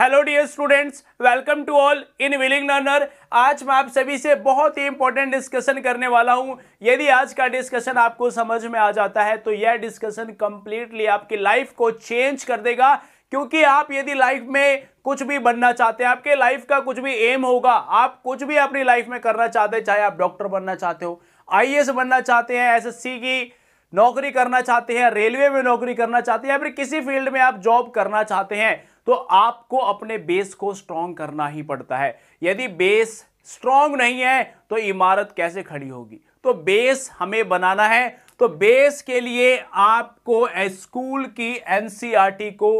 Hello dear students welcome to all in willing learner आज मैं आप सभी से बहुत ही इंपॉर्टेंट डिस्कशन करने वाला हूं यदि आज का डिस्कशन आपको समझ में आ जाता है तो यह डिस्कशन कंप्लीटली आपकी लाइफ को चेंज कर देगा क्योंकि आप यदि लाइफ में कुछ भी बनना चाहते हैं आपके लाइफ का कुछ भी एम होगा आप कुछ भी अपनी लाइफ में करना चाहते हैं चाहे आप डॉक्टर बनना चाहते हो आई बनना चाहते हैं एस की नौकरी करना चाहते हैं रेलवे में नौकरी करना चाहते हैं या फिर किसी फील्ड में आप जॉब करना चाहते हैं तो आपको अपने बेस को स्ट्रांग करना ही पड़ता है यदि बेस स्ट्रांग नहीं है तो इमारत कैसे खड़ी होगी तो बेस हमें बनाना है तो बेस के लिए आपको स्कूल की एनसीईआरटी e को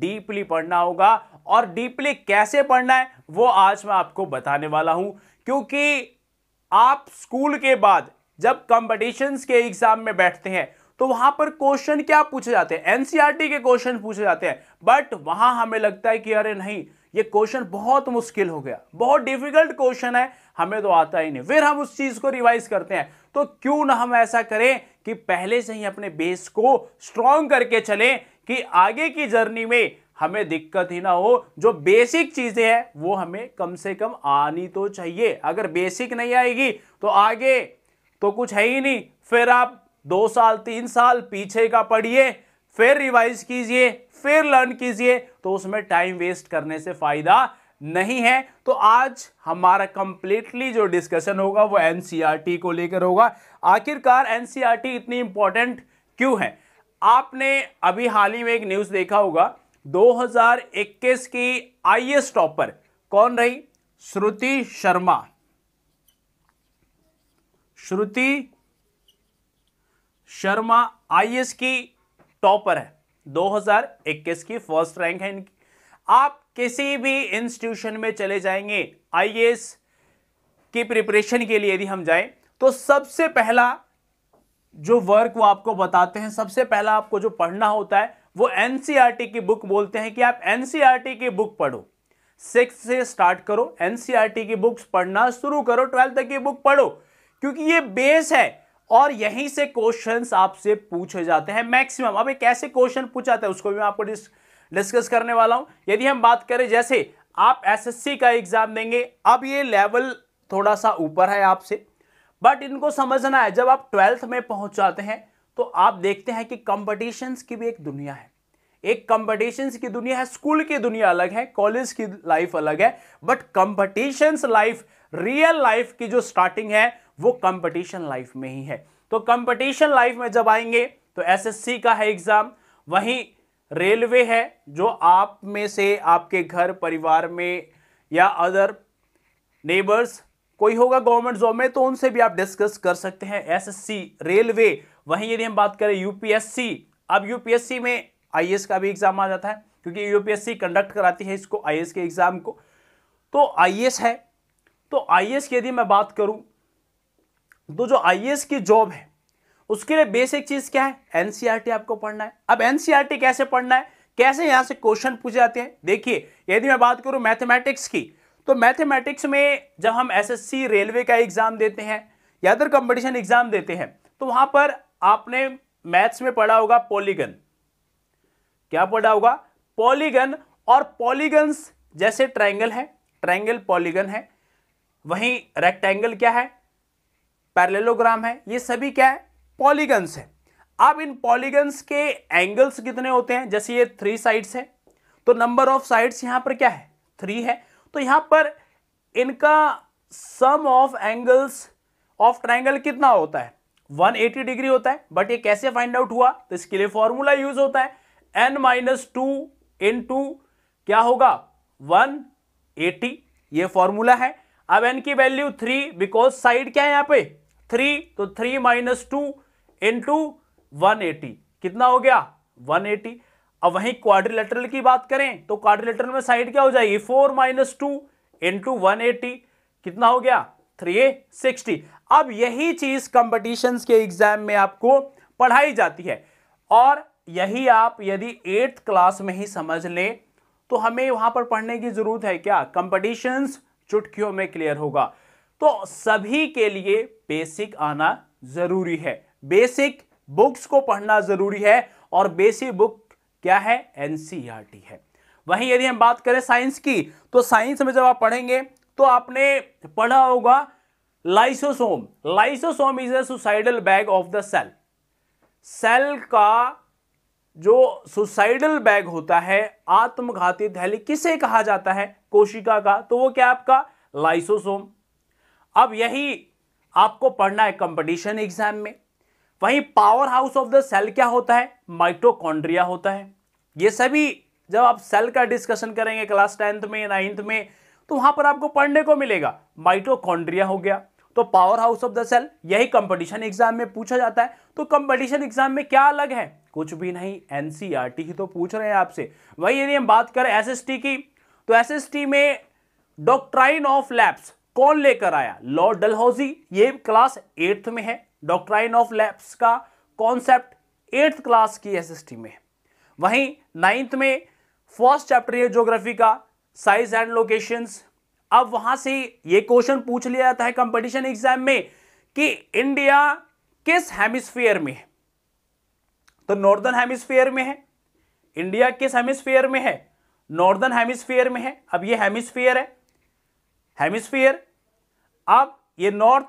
डीपली पढ़ना होगा और डीपली कैसे पढ़ना है वो आज मैं आपको बताने वाला हूं क्योंकि आप स्कूल के बाद जब कॉम्पिटिशन्स के एग्जाम में बैठते हैं तो वहां पर क्वेश्चन क्या पूछे जाते हैं एनसीईआरटी e के क्वेश्चन पूछे जाते हैं बट वहां हमें लगता है कि अरे नहीं ये क्वेश्चन बहुत मुश्किल हो गया बहुत डिफिकल्ट क्वेश्चन है हमें तो आता ही नहीं फिर हम उस चीज को रिवाइज करते हैं तो क्यों ना हम ऐसा करें कि पहले से ही अपने बेस को स्ट्रॉन्ग करके चलें कि आगे की जर्नी में हमें दिक्कत ही ना हो जो बेसिक चीजें हैं वो हमें कम से कम आनी तो चाहिए अगर बेसिक नहीं आएगी तो आगे तो कुछ है ही नहीं फिर आप दो साल तीन साल पीछे का पढ़िए फिर रिवाइज कीजिए फिर लर्न कीजिए तो उसमें टाइम वेस्ट करने से फायदा नहीं है तो आज हमारा कंप्लीटली जो डिस्कशन होगा वो एनसीईआरटी e को लेकर होगा आखिरकार एनसीईआरटी e इतनी इंपॉर्टेंट क्यों है आपने अभी हाल ही में एक न्यूज़ देखा होगा 2021 की आईएएस टॉपर कौन रही श्रुति शर्मा श्रुति शर्मा आईएएस की टॉपर है 2021 की फर्स्ट रैंक है इनकी आप किसी भी इंस्टीट्यूशन में चले जाएंगे आईएएस की प्रिपरेशन के लिए यदि हम जाएं तो सबसे पहला जो वर्क वो आपको बताते हैं सबसे पहला आपको जो पढ़ना होता है वो एनसीईआरटी की बुक बोलते हैं कि आप एनसीईआरटी की बुक पढ़ो सिक्स से स्टार्ट करो एनसीईआरटी की बुक्स पढ़ना शुरू करो ट्वेल्थ तक की बुक पढ़ो क्योंकि ये बेस है और यहीं से क्वेश्चंस आपसे पूछे जाते हैं मैक्सिमम अब एक ऐसे क्वेश्चन जाता है उसको भी मैं आपको डिस्कस करने वाला हूं यदि हम बात करें जैसे आप एसएससी का एग्जाम देंगे अब ये लेवल थोड़ा सा ऊपर है आपसे बट इनको समझना है जब आप ट्वेल्थ में पहुंच जाते हैं तो आप देखते हैं कि कॉम्पिटिशन की भी एक दुनिया है एक कॉम्पिटिशन की दुनिया है स्कूल की दुनिया अलग है कॉलेज की लाइफ अलग है but competition life real life की जो स्टार्टिंग है वो कंपटीशन लाइफ में ही है तो कंपटीशन लाइफ में जब आएंगे तो एसएससी का है एग्ज़ाम वहीं रेलवे है जो आप में से आपके घर परिवार में या अदर नेबर्स कोई होगा गवर्नमेंट जॉब में तो उनसे भी आप डिस्कस कर सकते हैं एसएससी रेलवे वहीं यदि हम बात करें यूपीएससी अब यूपीएससी में आईएएस का भी एग्ज़ाम आ जाता है क्योंकि यूपीएससी कंडक्ट कराती है इसको आईएएस के एग्ज़ाम को तो आईएएस है तो आईएएस की यदि मैं बात करूं तो जो आई की जॉब है उसके लिए बेसिक चीज क्या है एनसीआरटी e आपको पढ़ना है अब एनसीआरटी e कैसे पढ़ना है कैसे यहां से क्वेश्चन पूछे जाते हैं देखिए यदि मैं बात करूं मैथमेटिक्स की तो मैथमेटिक्स में जब हम एसएससी रेलवे का एग्जाम देते हैं या अदर कंपटीशन एग्जाम देते हैं तो वहां पर आपने मैथ्स में पढ़ा होगा पॉलीगन क्या पढ़ा होगा पॉलीगन और पॉलीगन्स जैसे ट्राइंगल है ट्राइंगल पॉलीगन है वहीं रेक्टेंगल क्या है पैरेलोग्राम है ये सभी क्या है पॉलीगन्स है अब इन पॉलीगन्स के एंगल्स कितने होते हैं जैसे ये थ्री साइड्स है तो नंबर ऑफ साइड्स यहां पर क्या है थ्री है तो यहां पर इनका sum of angles of triangle कितना होता है 180 डिग्री होता है बट ये कैसे फाइंड आउट हुआ तो इसके लिए फॉर्मूला यूज होता है n minus two into क्या होगा 180 ये फॉर्मूला है अब एन की वैल्यू थ्री बिकॉज साइड क्या है यहां पे थ्री तो three minus two into one eighty कितना हो गया वन एटी अब वहीं क्वाड्रिलेटरल की बात करें तो क्वाड्रिलेटरल में साइड क्या हो जाएगी four minus two into one eighty कितना हो गया थ्री ए सिक्सटी अब यही चीज कंपटीशन के एग्जाम में आपको पढ़ाई जाती है और यही आप यदि एट्थ क्लास में ही समझ लें तो हमें वहां पर पढ़ने की जरूरत है क्या कंपटीशंस चुटकियों में क्लियर होगा तो सभी के लिए बेसिक आना जरूरी है बेसिक बुक्स को पढ़ना जरूरी है और बेसिक बुक क्या है एनसीईआरटी e है वहीं यदि हम बात करें साइंस की तो साइंस में जब आप पढ़ेंगे तो आपने पढ़ा होगा lysosome lysosome is a suicidal bag of the cell cell का जो सुसाइडल बैग होता है आत्मघाती थैली किसे कहा जाता है कोशिका का तो वो क्या आपका लाइसोसोम अब यही आपको पढ़ना है कंपटीशन एग्जाम में वहीं power house of the cell क्या होता है माइटोकॉन्ड्रिया होता है ये सभी जब आप सेल का डिस्कशन करेंगे क्लास टेंथ में नाइन्थ में तो वहां पर आपको पढ़ने को मिलेगा माइटोकॉन्ड्रिया हो गया तो power house of the cell यही कंपटीशन एग्जाम में पूछा जाता है तो कंपटीशन एग्जाम में क्या अलग है कुछ भी नहीं एनसीईआरटी e ही तो पूछ रहे हैं आपसे वही यदि हम बात करें एसएसटी की तो एसएसटी में डॉक्ट्राइन ऑफ लैब्स कौन लेकर आया लॉर्ड डलहौजी ये क्लास एट्थ में है डॉक्ट्राइन ऑफ लैब्स का कॉन्सेप्ट एट्थ क्लास की एसएसटी में है वहीं नाइन्थ में फर्स्ट चैप्टर है ज्योग्राफी का साइज एंड लोकेशंस अब वहां से ये क्वेश्चन पूछ लिया जाता है कंपटीशन एग्जाम में कि इंडिया किस हेमिस्फीयर में है तो नॉर्दर्न हेमिस्फीयर में है इंडिया किस हेमिस्फीयर में है नॉर्दर्न हेमिस्फीयर में है अब ये हेमिस्फीयर है हेमिस्फीयर अब ये नॉर्थ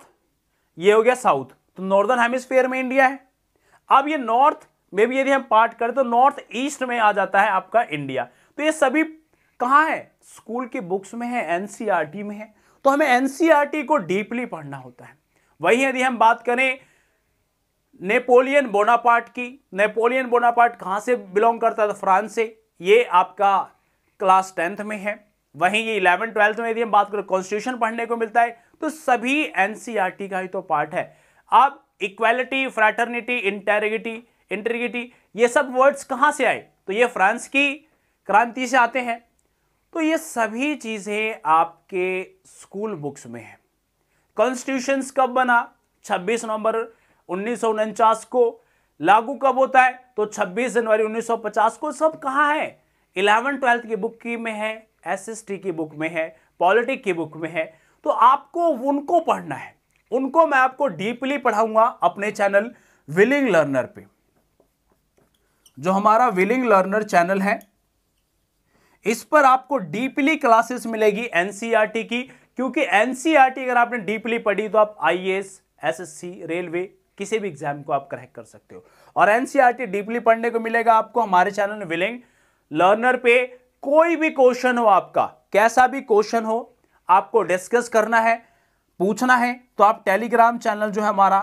ये हो गया साउथ तो नॉर्दर्न हेमिस्फेयर में इंडिया है अब ये नॉर्थ में भी यदि हम पार्ट करें तो नॉर्थ ईस्ट में आ जाता है आपका इंडिया तो ये सभी कहाँ है स्कूल की बुक्स में है एनसीईआरटी में है तो हमें एनसीईआरटी को डीपली पढ़ना होता है वहीं यदि हम बात करें नेपोलियन बोनापार्ट की नेपोलियन बोनापार्ट कहाँ से बिलोंग करता था फ्रांस से ये आपका क्लास टेंथ में है वहीं ये इलेवन ट्वेल्थ में यदि हम बात करें कॉन्स्टिट्यूशन पढ़ने को मिलता है तो सभी एनसीईआरटी e का ही तो पार्ट है आप इक्वालिटी फ्रैटर्निटी इंटेरिगिटी इंटेरिगिटी ये सब वर्ड्स कहां से आए तो ये फ्रांस की क्रांति से आते हैं तो ये सभी चीज़ें आपके स्कूल बुक्स में हैं कॉन्स्टिट्यूशन कब बना 26 नवंबर उन्नीस को लागू कब होता है तो 26 जनवरी 1950 को सब कहा है इलेवन ट्वेल्थ की बुक की में है एसएसटी की बुक में है पॉलिटिक की बुक में है तो आपको उनको पढ़ना है उनको मैं आपको डीपली पढ़ाऊंगा अपने चैनल विलिंग लर्नर पे जो हमारा विलिंग लर्नर चैनल है इस पर आपको डीपली क्लासेस मिलेगी एनसीईआरटी की क्योंकि एनसीईआरटी अगर आपने डीपली पढ़ी तो आप आईएएस एसएससी रेलवे किसी भी एग्जाम को आप क्रैक कर सकते हो और एनसीईआरटी डीपली पढ़ने को मिलेगा आपको हमारे चैनल विलिंग लर्नर पे कोई भी क्वेश्चन हो आपका कैसा भी क्वेश्चन हो आपको डिस्कस करना है पूछना है तो आप टेलीग्राम चैनल जो है हमारा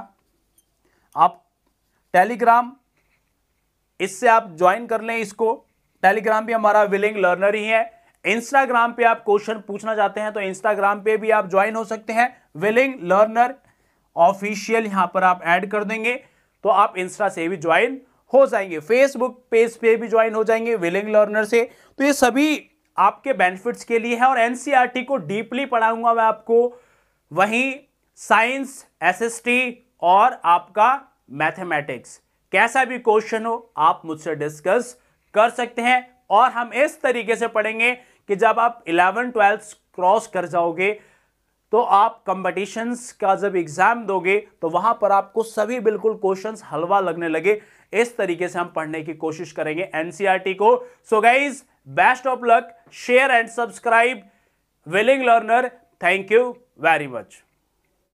आप टेलीग्राम इससे आप ज्वाइन कर लें इसको टेलीग्राम भी हमारा विलिंग लर्नर ही है इंस्टाग्राम पे आप क्वेश्चन पूछना चाहते हैं तो इंस्टाग्राम पे भी आप ज्वाइन हो सकते हैं विलिंग लर्नर ऑफिशियल यहां पर आप ऐड कर देंगे तो आप इंस्टा से भी ज्वाइन हो जाएंगे फेसबुक पेज पे भी ज्वाइन हो जाएंगे विलिंग लर्नर से तो ये सभी आपके बेनिफिट्स के लिए है और एनसीईआरटी e को डीपली पढ़ाऊंगा मैं आपको वहीं साइंस एसएसटी और आपका मैथमेटिक्स कैसा भी क्वेश्चन हो आप मुझसे डिस्कस कर सकते हैं और हम इस तरीके से पढ़ेंगे कि जब आप इलेवन ट्वेल्थ क्रॉस कर जाओगे तो आप कंपटीशंस का जब एग्ज़ाम दोगे तो वहां पर आपको सभी बिल्कुल क्वेश्चंस हलवा लगने लगे इस तरीके से हम पढ़ने की कोशिश करेंगे एनसीईआरटी e को so so guys Best of luck. Share and subscribe. Willing learner. Thank you very much.